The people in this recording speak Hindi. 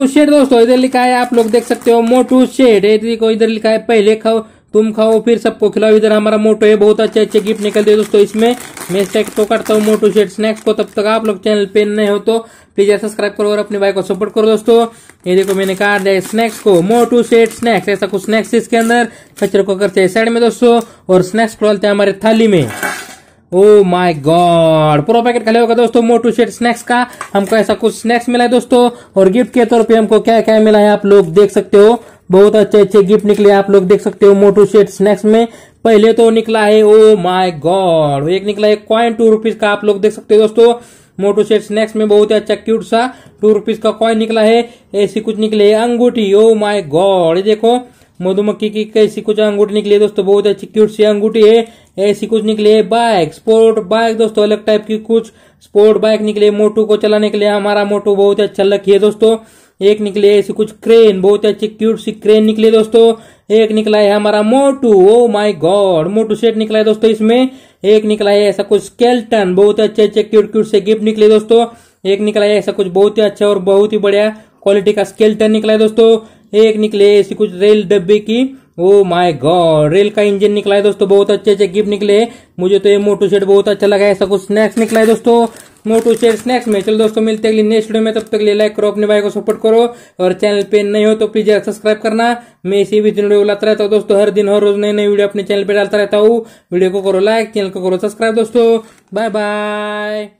तो शेड दोस्तों इधर लिखा है आप लोग देख सकते हो मोटू शेड को इधर लिखा है पहले खाओ तुम खाओ फिर सबको खिलाओ इधर हमारा मोटो है बहुत अच्छे अच्छे गिफ्ट निकलते हैं दोस्तों इसमें मैं स्टेक तो करता हूँ मोटो शेड स्नैक्स को तब तक आप लोग चैनल पे नहीं हो तो प्लीज सब्सक्राइब करो और अपने भाई को सपोर्ट करो दोस्तों ये देखो मैंने कहा जाए स्नैक्स को मोटू शेड स्नैक्स ऐसा कुछ स्नैक्स इसके अंदर कचरे को करते हैं साइड में दोस्तों और स्नैक्स खोलते हैं हमारे थाली में ओ माय गॉड पूरा पैकेट खाली होगा दोस्तों मोटू शेट स्नैक्स का हमको ऐसा कुछ स्नैक्स मिला है दोस्तों और गिफ्ट के तौर पे हमको क्या क्या मिला है आप लोग देख सकते हो बहुत अच्छे अच्छे गिफ्ट निकले आप लोग देख सकते हो मोटू शेट स्नैक्स में पहले तो निकला है ओ माय गॉड एक निकला है कॉइन टू रुपीज का आप लोग देख सकते हो दोस्तों मोटो सेट स्नैक्स में बहुत ही अच्छा क्यूट सा टू रुपीज का कॉइन निकला है ऐसी कुछ निकले अंगूठी ओ माई गॉड देखो मधुमक्खी की कैसी कुछ अंगूठी निकली है दोस्तों बहुत अच्छी क्यूट सी अंगूठी है ऐसी कुछ निकली है बाइक स्पोर्ट बाइक दोस्तों अलग टाइप की कुछ स्पोर्ट बाइक निकली मोटू को चलाने के लिए हमारा मोटू बहुत अच्छा लकी है दोस्तों एक निकले ऐसी कुछ क्रेन बहुत अच्छी क्यूट सी क्रेन निकली दोस्तों एक निकला है हमारा मोटू ओ माय गॉड मोटू सेट निकला है दोस्तों इसमें एक निकला है ऐसा कुछ स्केल्टन बहुत अच्छे अच्छे क्यूट क्यूट से गिफ्ट निकले दोस्तों एक निकला है ऐसा कुछ बहुत ही अच्छा और बहुत ही बढ़िया क्वालिटी का स्केल्टन निकला है दोस्तों एक निकले ऐसी कुछ रेल डब्बे की ओ माय गॉड रेल का इंजन निकला है दोस्तों बहुत अच्छे अच्छे गिफ्ट निकले मुझे तो ये मोटो सेट बहुत अच्छा लगा ऐसा कुछ स्नैक्स निकला है दोस्तों मोटो सेट स्नैक्स में चलो दोस्तों मिलते हैं नेक्स्ट वीडियो में तब तक ले लाइक करो अपने भाई को सपोर्ट करो और चैनल पे नहीं हो तो प्लीज सब्सक्राइब करना मैं इसी भी दिन वीडियो लाता रहता हूँ दोस्तों हर दिन हर रोज नई नई वीडियो अपने चैनल पर डालता रहता हूँ वीडियो को करो लाइक चैनल को करो सब्सक्राइब दोस्तों बाय बाय